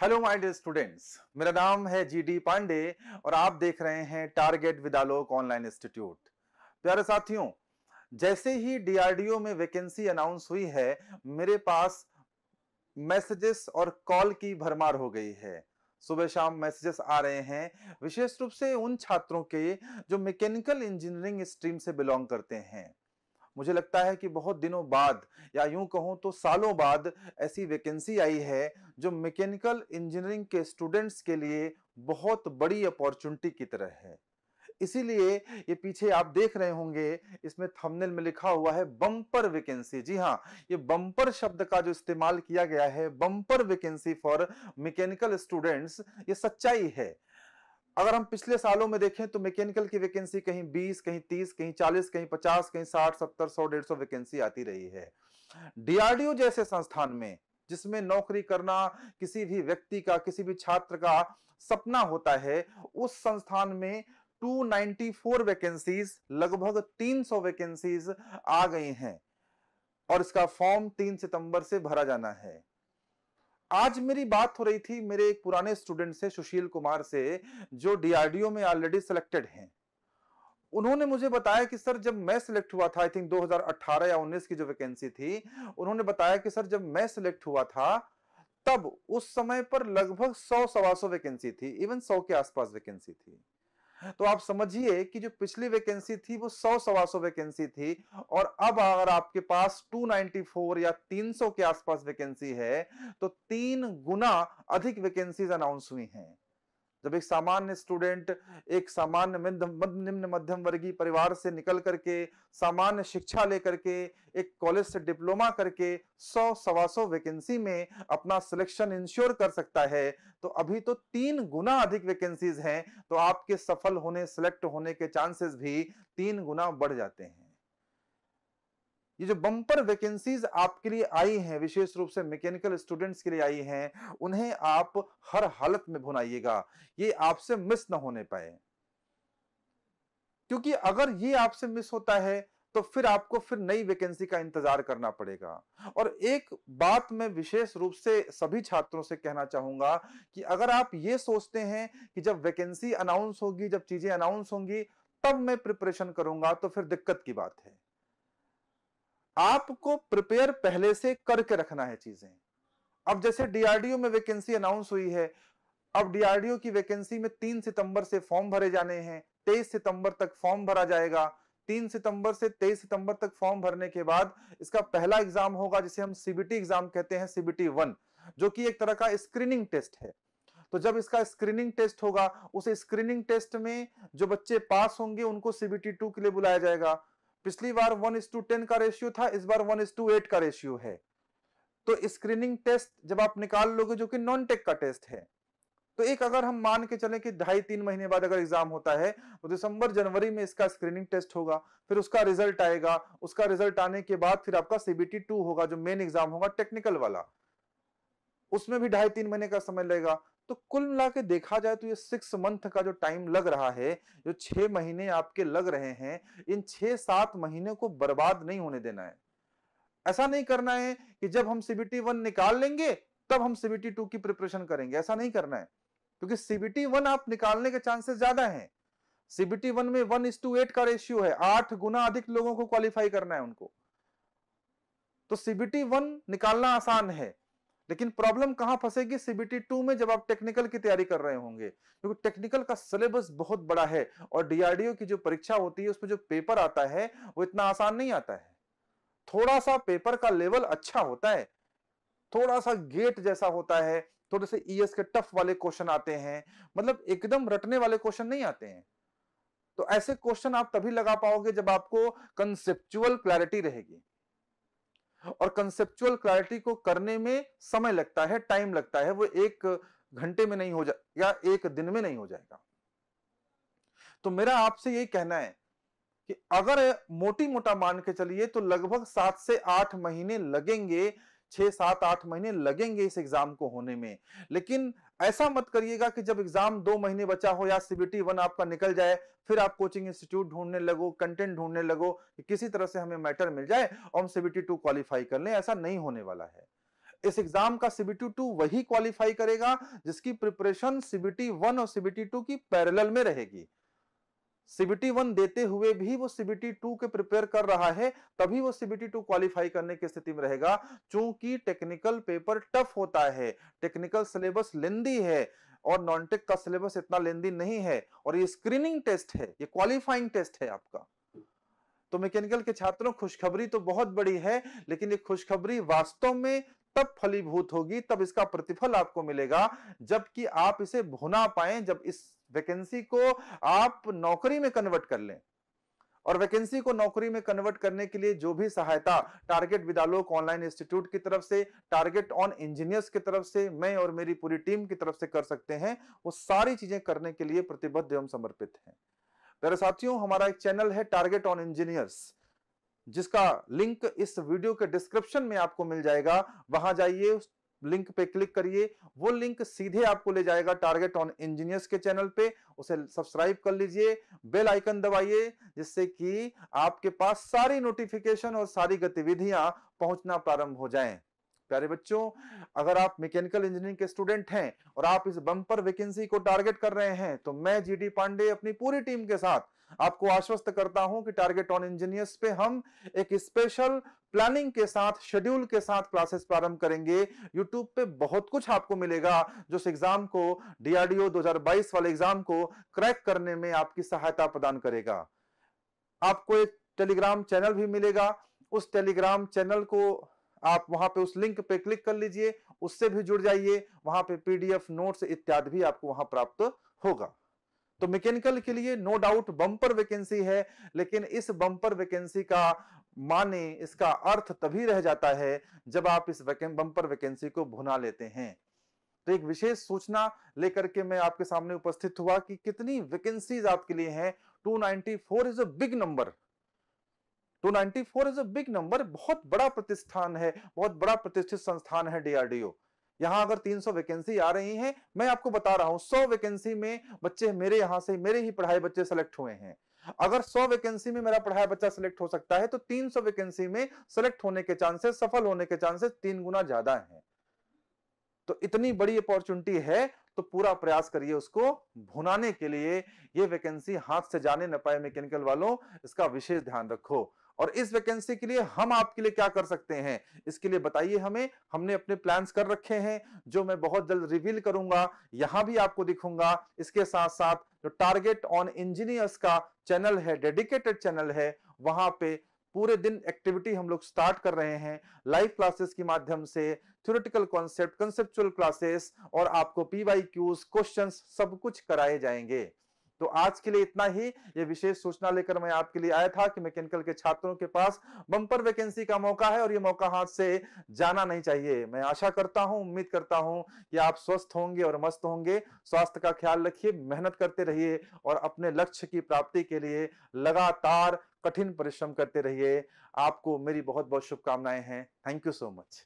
hello dear students मेरा नाम है जीडी पांडे और आप देख रहे हैं टारगेट विदालोक ऑनलाइन इंस्टीट्यूट प्यारे साथियों जैसे ही डीआरडीओ में वैकेंसी अनाउंस हुई है मेरे पास मैसेजेस और कॉल की भरमार हो गई है सुबह शाम मैसेजेस आ रहे हैं विशेष रूप से उन छात्रों के जो मैकेनिकल इंजीनियरिंग स्ट्रीम से बिलोंग करते हैं मुझे लगता है कि बहुत दिनों बाद या यूं कहूं तो सालों बाद ऐसी वैकेंसी आई है जो मैकेनिकल इंजीनियरिंग के स्टूडेंट्स के लिए बहुत बड़ी अपॉर्चुनिटी की तरह है इसीलिए ये पीछे आप देख रहे होंगे इसमें थंबनेल में लिखा हुआ है बम्पर वैकेंसी जी हाँ ये बम्पर शब्द का जो इस्तेमाल किया गया है bumper vacancy for mechanical students ये सच्चाई है अगर हम पिछले सालों में देखें तो मैकेनिकल की वैकेंसी कहीं 20 कहीं 30 कहीं 40 कहीं 50 कहीं 60 70 100 150 वैकेंसी आती रही है डीआरडीओ जैसे संस्थान में जिसमें नौकरी करना किसी भी व्यक्ति का किसी भी छात्र का सपना होता है उस संस्थान में 294 वैकेंसीज लगभग 300 वैकेंसीज आ गई हैं और इसका फॉर्म 3 सितंबर से भरा जाना है आज मेरी बात हो रही थी मेरे एक पुराने स्टूडेंट से सुशील कुमार से जो डीआरडीओ में ऑलरेडी सिलेक्टेड हैं उन्होंने मुझे बताया कि सर जब मैं सिलेक्ट हुआ था आई थिंक 2018 या 19 की जो वैकेंसी थी उन्होंने बताया कि सर जब मैं सिलेक्ट हुआ था तब उस समय पर लगभग सौ सवा सौ वैकेंसी थी इवन सौ के आसपास वैकेंसी थी तो आप समझिए कि जो पिछली वैकेंसी थी वो सौ सवा सौ वैकेंसी थी और अब अगर आपके पास 294 या 300 के आसपास वैकेंसी है तो तीन गुना अधिक वैकेंसीज अनाउंस हुई हैं जब एक सामान्य स्टूडेंट एक सामान्य निम्न मध्यम वर्गीय परिवार से निकल करके सामान्य शिक्षा लेकर के एक कॉलेज से डिप्लोमा करके सौ सवा सौ वैकेंसी में अपना सिलेक्शन इंश्योर कर सकता है तो अभी तो तीन गुना अधिक वैकेंसीज हैं तो आपके सफल होने सिलेक्ट होने के चांसेस भी तीन गुना बढ़ जाते हैं ये जो बम्पर वैकेंसीज आपके लिए आई हैं विशेष रूप से मैकेनिकल स्टूडेंट्स के लिए आई हैं उन्हें आप हर हालत में भुनाइएगा ये आपसे मिस ना होने पाए क्योंकि अगर ये आपसे मिस होता है तो फिर आपको फिर नई वैकेंसी का इंतजार करना पड़ेगा और एक बात मैं विशेष रूप से सभी छात्रों से कहना चाहूंगा कि अगर आप ये सोचते हैं कि जब वैकेंसी अनाउंस होगी जब चीजें अनाउंस होंगी तब मैं प्रिपरेशन करूंगा तो फिर दिक्कत की बात है आपको प्रिपेयर पहले से करके रखना है चीजें अब जैसे डीआरडीओ में वैकेंसी अनाउंस हुई है अब डीआरडीओ की वैकेंसी में तीन सितंबर से फॉर्म भरे जाने हैं तेईस सितंबर तक फॉर्म भरा जाएगा तीन सितंबर से तेईस सितंबर तक फॉर्म भरने के बाद इसका पहला एग्जाम होगा जिसे हम सीबीटी एग्जाम कहते हैं सीबीटी वन जो कि एक तरह का स्क्रीनिंग टेस्ट है तो जब इसका स्क्रीनिंग टेस्ट होगा उस स्क्रीनिंग टेस्ट में जो बच्चे पास होंगे उनको सीबीटी टू के लिए बुलाया जाएगा पिछली बार वन इज टू टेन का रेशियो था इस बार वन इज टू एट का रेशियो है तो स्क्रीनिंग टेस्ट जब आप निकाल लोगे जो कि नॉन टेक का टेस्ट है तो एक अगर हम मान के चले कि ढाई तीन महीने बाद अगर एग्जाम होता है तो दिसंबर जनवरी में इसका स्क्रीनिंग टेस्ट होगा फिर उसका रिजल्ट आएगा उसका रिजल्ट आने के बाद फिर आपका सीबीटी टू होगा जो मेन एग्जाम होगा टेक्निकल वाला उसमें भी ढाई तीन महीने का समय लगेगा तो कुल मिला के देखा जाए तो ये सिक्स मंथ का जो टाइम लग रहा है जो छह महीने आपके लग रहे हैं इन छह सात महीने को बर्बाद नहीं होने देना है ऐसा नहीं करना है कि जब हम सीबीटी वन निकाल लेंगे तब हम सीबीटी टू की प्रिपरेशन करेंगे ऐसा नहीं करना है क्योंकि सीबीटी वन आप निकालने के चांसेस ज्यादा है सीबीटी वन में वन इस टू एट का रेशियो है आठ गुना अधिक लोगों को क्वालिफाई करना है उनको तो सीबीटी वन निकालना आसान है लेकिन प्रॉब्लम कहाँ फंसेगी सीबीटी टू में जब आप टेक्निकल की तैयारी कर रहे होंगे क्योंकि टेक्निकल का सिलेबस बहुत बड़ा है और डीआरडीओ की जो परीक्षा होती है उसमें जो पेपर आता है वो इतना आसान नहीं आता है थोड़ा सा पेपर का लेवल अच्छा होता है थोड़ा सा गेट जैसा होता है थोड़े से ईएस e के टफ वाले क्वेश्चन आते हैं मतलब एकदम रटने वाले क्वेश्चन नहीं आते हैं तो ऐसे क्वेश्चन आप तभी लगा पाओगे जब आपको कंसेप्चुअल क्लैरिटी रहेगी और कंसेप्चुअल क्लैरिटी को करने में समय लगता है टाइम लगता है वो एक घंटे में नहीं हो जा या एक दिन में नहीं हो जाएगा तो मेरा आपसे यही कहना है कि अगर मोटी मोटा मान के चलिए तो लगभग सात से आठ महीने लगेंगे छह सात आठ महीने लगेंगे इस एग्जाम को होने में लेकिन ऐसा मत करिएगा कि जब एग्जाम दो महीने बचा हो या सीबीटी वन आपका निकल जाए फिर आप कोचिंग इंस्टीट्यूट ढूंढने लगो कंटेंट ढूंढने लगो कि किसी तरह से हमें मैटर मिल जाए और हम सीबीटी टू क्वालिफाई कर लें ऐसा नहीं होने वाला है इस एग्जाम का सीबीटी टू वही क्वालिफाई करेगा जिसकी प्रिपरेशन सीबीटी वन और सीबीटी टू की पैरल में रहेगी सीबीटी वन देते हुए भी वो सीबीटी टू के प्रिपेयर कर रहा है तभी वो सीबीटी टू क्वालिफाई करने की स्थिति में रहेगा चूंकि टेक्निकल पेपर टफ होता है टेक्निकल सिलेबस लेंदी है और नॉन टेक का सिलेबस इतना लेंदी नहीं है और ये स्क्रीनिंग टेस्ट है ये क्वालिफाइंग टेस्ट है आपका तो मैकेनिकल के छात्रों खुशखबरी तो बहुत बड़ी है लेकिन ये खुशखबरी वास्तव में तब फलीभूत होगी तब इसका प्रतिफल आपको मिलेगा जबकि आप इसे भुना पाए जब इस वैकेंसी को आप नौकरी में कन्वर्ट कर लें और वैकेंसी को नौकरी में कन्वर्ट करने के लिए जो भी सहायता टारगेट विदालोक ऑनलाइन इंस्टीट्यूट की तरफ से टारगेट ऑन इंजीनियर्स की तरफ से मैं और मेरी पूरी टीम की तरफ से कर सकते हैं वो सारी चीजें करने के लिए प्रतिबद्ध एवं समर्पित हैं मेरे साथियों हमारा एक चैनल है टारगेट ऑन इंजीनियर्स जिसका लिंक इस वीडियो के डिस्क्रिप्शन में आपको मिल जाएगा वहां जाइए उस लिंक पे क्लिक करिए वो लिंक सीधे आपको ले जाएगा टारगेट ऑन इंजीनियर्स के चैनल पे उसे सब्सक्राइब कर लीजिए बेल आइकन दबाइए जिससे कि आपके पास सारी नोटिफिकेशन और सारी गतिविधियां पहुंचना प्रारंभ हो जाएं प्यारे बच्चों अगर आप मैकेनिकल इंजीनियरिंग के स्टूडेंट हैं और आप इस बंपर वैकेंसी को टारगेट कर रहे हैं तो मैं जीडी पांडे अपनी पूरी टीम के साथ आपको आश्वस्त करता हूं कि टारगेट ऑन इंजीनियर्स पे हम एक स्पेशल प्लानिंग के साथ शेड्यूल के साथ क्लासेस प्रारंभ करेंगे यूट्यूब पे बहुत कुछ आपको मिलेगा जो इस एग्जाम को डीआरडीओ 2022 वाले एग्जाम को क्रैक करने में आपकी सहायता प्रदान करेगा आपको एक टेलीग्राम चैनल भी मिलेगा उस टेलीग्राम चैनल को आप वहां पे उस लिंक पे क्लिक कर लीजिए उससे भी जुड़ जाइए वहां पे पीडीएफ नोट्स इत्यादि भी आपको वहां प्राप्त होगा तो मैकेनिकल के लिए नो डाउट बम्पर वैकेंसी है लेकिन इस बम्पर वैकेंसी का माने इसका अर्थ तभी रह जाता है जब आप इस वेकें, बम्पर वैकेंसी को भुना लेते हैं तो एक विशेष सूचना लेकर के मैं आपके सामने उपस्थित हुआ कि कितनी वैकेंसीज आपके लिए हैं 294 ninety four is a big number 294 is a big number बहुत बड़ा प्रतिष्ठान है बहुत बड़ा प्रतिष्ठित संस्थान है डीआरडीओ यहाँ अगर 300 वैकेंसी आ रही हैं मैं आपको बता रहा हूँ 100 वैकेंसी में बच्चे मेरे यहाँ से मेरे ही पढ़ाए बच्चे सेलेक्ट हुए हैं अगर 100 वैकेंसी में मेरा पढ़ाया बच्चा सेलेक्ट हो सकता है तो 300 वैकेंसी में सेलेक्ट होने के चांसेस सफल होने के चांसेस तीन गुना ज्यादा हैं तो इतनी बड़ी अपॉर्चुनिटी है तो पूरा प्रयास करिए उसको भुनाने के लिए ये वैकेंसी हाथ से जाने न पाए मैकेनिकल वालों इसका विशेष ध्यान रखो और इस वैकेंसी के लिए हम आपके लिए क्या कर सकते हैं इसके लिए बताइए हमें हमने अपने प्लान्स कर रखे हैं जो मैं बहुत जल्द रिवील करूंगा यहां भी आपको दिखूंगा इसके साथ साथ जो टारगेट ऑन इंजीनियर्स का चैनल है डेडिकेटेड चैनल है वहां पे पूरे दिन एक्टिविटी हम लोग स्टार्ट कर रहे हैं लाइव क्लासेस के माध्यम से थ्योरेटिकल कॉन्सेप्ट कंसेप्चुअल क्लासेस और आपको पी वाई क्यूज क्वेश्चन सब कुछ कराए जाएंगे तो आज के लिए इतना ही ये विशेष सूचना लेकर मैं आपके लिए आया था कि मैकेनिकल के छात्रों के पास बंपर वैकेंसी का मौका है और ये मौका हाथ से जाना नहीं चाहिए मैं आशा करता हूं उम्मीद करता हूं कि आप स्वस्थ होंगे और मस्त होंगे स्वास्थ्य का ख्याल रखिए मेहनत करते रहिए और अपने लक्ष्य की प्राप्ति के लिए लगातार कठिन परिश्रम करते रहिए आपको मेरी बहुत बहुत शुभकामनाएं हैं थैंक यू सो मच